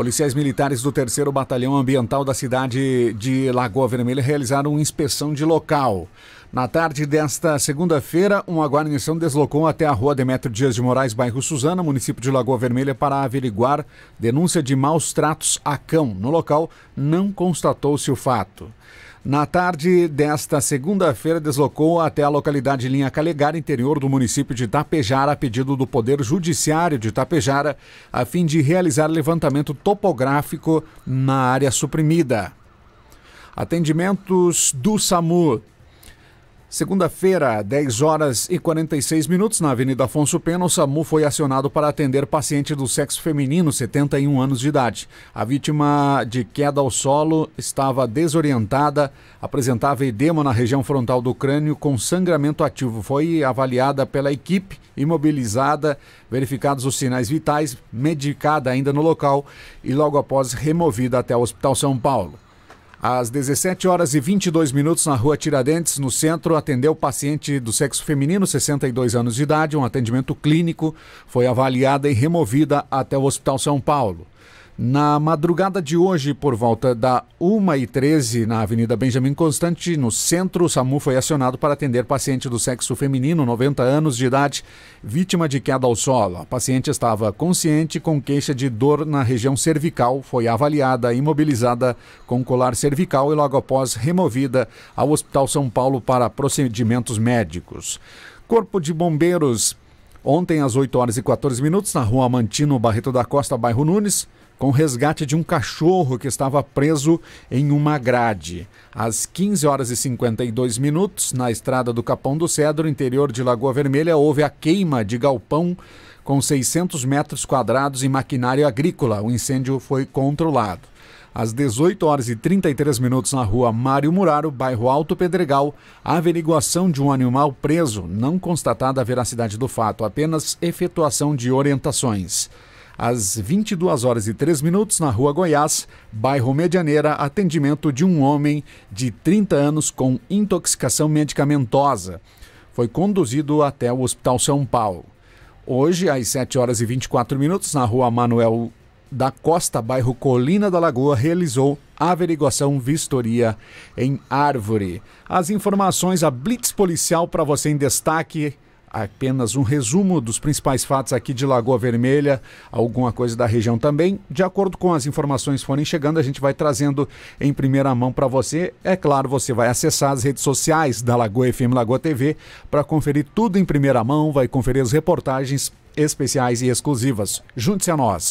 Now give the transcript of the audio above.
Policiais militares do 3 Batalhão Ambiental da cidade de Lagoa Vermelha realizaram inspeção de local. Na tarde desta segunda-feira, uma guarnição deslocou até a rua Demetrio Dias de Moraes, bairro Suzana, município de Lagoa Vermelha, para averiguar denúncia de maus tratos a cão. No local, não constatou-se o fato. Na tarde desta segunda-feira, deslocou até a localidade Linha Calegar, interior do município de Itapejara, a pedido do Poder Judiciário de Itapejara, a fim de realizar levantamento topográfico na área suprimida. Atendimentos do SAMU Segunda-feira, 10 horas e 46 minutos, na Avenida Afonso Pena, o SAMU foi acionado para atender paciente do sexo feminino, 71 anos de idade. A vítima de queda ao solo estava desorientada, apresentava edema na região frontal do crânio com sangramento ativo. Foi avaliada pela equipe, imobilizada, verificados os sinais vitais, medicada ainda no local e logo após removida até o Hospital São Paulo. Às 17 horas e 22 minutos, na rua Tiradentes, no centro, atendeu paciente do sexo feminino, 62 anos de idade, um atendimento clínico, foi avaliada e removida até o Hospital São Paulo. Na madrugada de hoje, por volta da 1h13, na Avenida Benjamin Constante, no centro, o SAMU foi acionado para atender paciente do sexo feminino, 90 anos de idade, vítima de queda ao solo. A paciente estava consciente com queixa de dor na região cervical, foi avaliada, imobilizada com colar cervical e logo após removida ao Hospital São Paulo para procedimentos médicos. Corpo de Bombeiros ontem às 8 horas e 14 minutos, na rua Amantino Barreto da Costa, bairro Nunes, com resgate de um cachorro que estava preso em uma grade. Às 15 horas e 52 minutos, na estrada do Capão do Cedro, interior de Lagoa Vermelha, houve a queima de galpão com 600 metros quadrados em maquinário agrícola. O incêndio foi controlado às 18 horas e 33 minutos na rua Mário Muraro, bairro Alto Pedregal, a averiguação de um animal preso, não constatada a veracidade do fato, apenas efetuação de orientações. Às 22 horas e 3 minutos na rua Goiás, bairro Medianeira, atendimento de um homem de 30 anos com intoxicação medicamentosa. Foi conduzido até o Hospital São Paulo. Hoje, às 7 horas e 24 minutos, na rua Manuel da Costa, bairro Colina da Lagoa, realizou averiguação vistoria em árvore. As informações, a Blitz Policial para você em destaque apenas um resumo dos principais fatos aqui de Lagoa Vermelha, alguma coisa da região também. De acordo com as informações forem chegando, a gente vai trazendo em primeira mão para você. É claro, você vai acessar as redes sociais da Lagoa FM Lagoa TV para conferir tudo em primeira mão, vai conferir as reportagens especiais e exclusivas. Junte-se a nós.